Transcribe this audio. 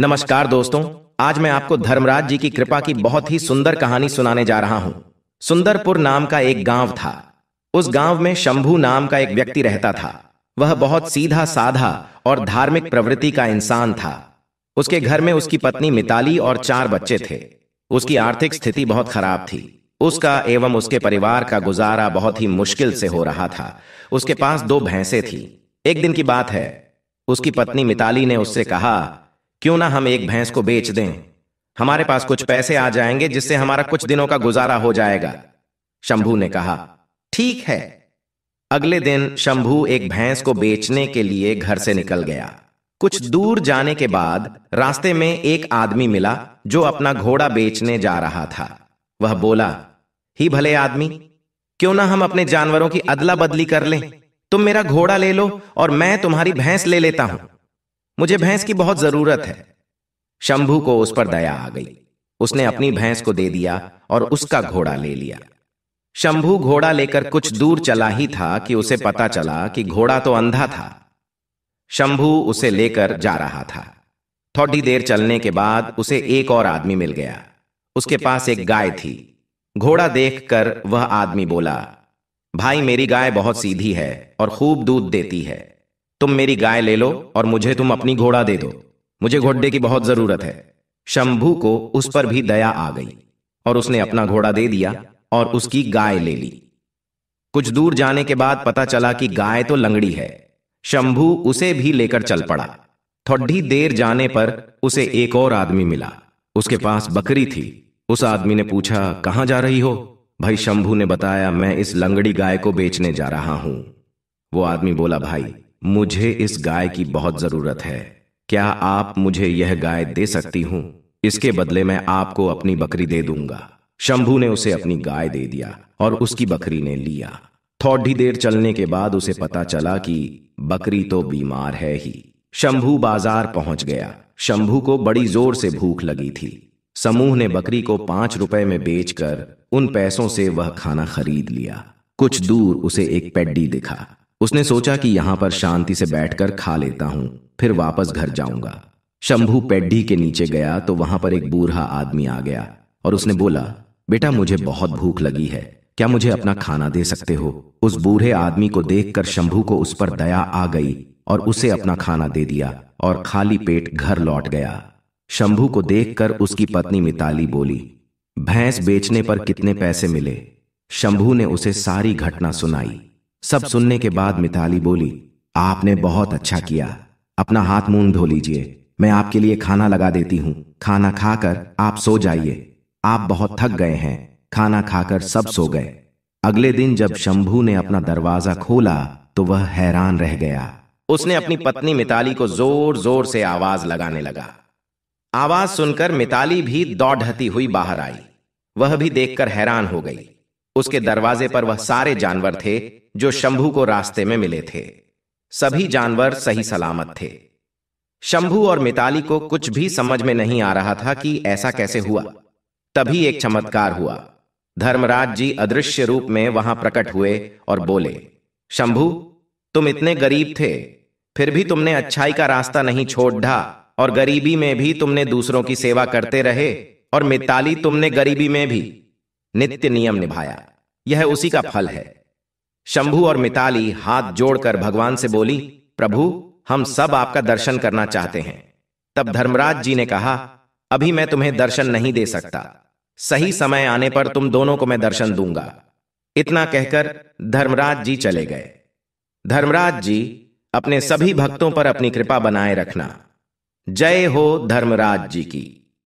नमस्कार दोस्तों आज मैं आपको धर्मराज जी की कृपा की बहुत ही सुंदर कहानी सुनाने जा रहा हूं सुंदरपुर नाम का एक गांव था उस गांव में शंभू नाम का एक व्यक्ति रहता था वह बहुत सीधा साधा और धार्मिक प्रवृत्ति का इंसान था उसके घर में उसकी पत्नी मिताली और चार बच्चे थे उसकी आर्थिक स्थिति बहुत खराब थी उसका एवं उसके परिवार का गुजारा बहुत ही मुश्किल से हो रहा था उसके पास दो भैंसे थी एक दिन की बात है उसकी पत्नी मिताली ने उससे कहा क्यों ना हम एक भैंस को बेच दें हमारे पास कुछ पैसे आ जाएंगे जिससे हमारा कुछ दिनों का गुजारा हो जाएगा शंभू ने कहा ठीक है अगले दिन शंभू एक भैंस को बेचने के लिए घर से निकल गया कुछ दूर जाने के बाद रास्ते में एक आदमी मिला जो अपना घोड़ा बेचने जा रहा था वह बोला ही भले आदमी क्यों ना हम अपने जानवरों की अदला बदली कर लें तुम मेरा घोड़ा ले लो और मैं तुम्हारी भैंस ले लेता हूं मुझे भैंस की बहुत जरूरत है शंभू को उस पर दया आ गई उसने अपनी भैंस को दे दिया और उसका घोड़ा ले लिया शंभू घोड़ा लेकर कुछ दूर चला ही था कि उसे पता चला कि घोड़ा तो, तो अंधा था शंभू उसे लेकर जा रहा था थोड़ी देर चलने के बाद उसे एक और आदमी मिल गया उसके पास एक गाय थी घोड़ा देखकर वह आदमी बोला भाई मेरी गाय बहुत सीधी है और खूब दूध देती है तुम मेरी गाय ले लो और मुझे तुम अपनी घोड़ा दे दो मुझे घोड़े की बहुत जरूरत है शंभू को उस पर भी दया आ गई और उसने अपना घोड़ा दे दिया और उसकी गाय ले ली कुछ दूर जाने के बाद पता चला कि गाय तो लंगड़ी है शंभू उसे भी लेकर चल पड़ा थोड़ी देर जाने पर उसे एक और आदमी मिला उसके पास बकरी थी उस आदमी ने पूछा कहां जा रही हो भाई शंभू ने बताया मैं इस लंगड़ी गाय को बेचने जा रहा हूं वो आदमी बोला भाई मुझे इस गाय की बहुत जरूरत है क्या आप मुझे यह गाय दे सकती हूं इसके बदले मैं आपको अपनी बकरी दे दूंगा शंभू ने उसे अपनी गाय दे दिया और उसकी बकरी ने लिया थोड़ी देर चलने के बाद उसे पता चला कि बकरी तो बीमार है ही शंभू बाजार पहुंच गया शंभू को बड़ी जोर से भूख लगी थी समूह ने बकरी को पांच रुपए में बेचकर उन पैसों से वह खाना खरीद लिया कुछ दूर उसे एक पेड्डी दिखा उसने सोचा कि यहां पर शांति से बैठकर खा लेता हूं फिर वापस घर जाऊंगा शंभू पेड्डी के नीचे गया तो वहां पर एक बूढ़ा आदमी आ गया और उसने बोला बेटा मुझे बहुत भूख लगी है क्या मुझे अपना खाना दे सकते हो उस बूढ़े आदमी को देखकर शंभू को उस पर दया आ गई और उसे अपना खाना दे दिया और खाली पेट घर लौट गया शंभू को देखकर उसकी पत्नी मिताली बोली भैंस बेचने पर कितने पैसे मिले शंभू ने उसे सारी घटना सुनाई सब सुनने के बाद मिताली बोली आपने बहुत अच्छा किया अपना हाथ मुंह धो लीजिए मैं आपके लिए खाना लगा देती हूँ खाना खाकर आप सो जाइए आप बहुत थक गए हैं खाना खाकर सब सो गए अगले दिन जब शंभू ने अपना दरवाजा खोला तो वह हैरान रह गया उसने अपनी पत्नी मिताली को जोर जोर से आवाज लगाने लगा आवाज सुनकर मिताली भी दौड़ती हुई बाहर आई वह भी देखकर हैरान हो गई उसके दरवाजे पर वह सारे जानवर थे जो शंभू को रास्ते में मिले थे सभी जानवर सही सलामत थे शंभू और मिताली को कुछ भी समझ में नहीं आ रहा था कि ऐसा कैसे हुआ तभी एक चमत्कार हुआ धर्मराज जी अदृश्य रूप में वहां प्रकट हुए और बोले शंभू तुम इतने गरीब थे फिर भी तुमने अच्छाई का रास्ता नहीं छोड़ा और गरीबी में भी तुमने दूसरों की सेवा करते रहे और मिताली तुमने गरीबी में भी नित्य नियम निभाया यह उसी का फल है शंभू और मिताली हाथ जोड़कर भगवान से बोली प्रभु हम सब आपका दर्शन करना चाहते हैं तब धर्मराज जी ने कहा अभी मैं तुम्हें दर्शन नहीं दे सकता सही समय आने पर तुम दोनों को मैं दर्शन दूंगा इतना कहकर धर्मराज जी चले गए धर्मराज जी अपने सभी भक्तों पर अपनी कृपा बनाए रखना जय हो धर्मराज जी की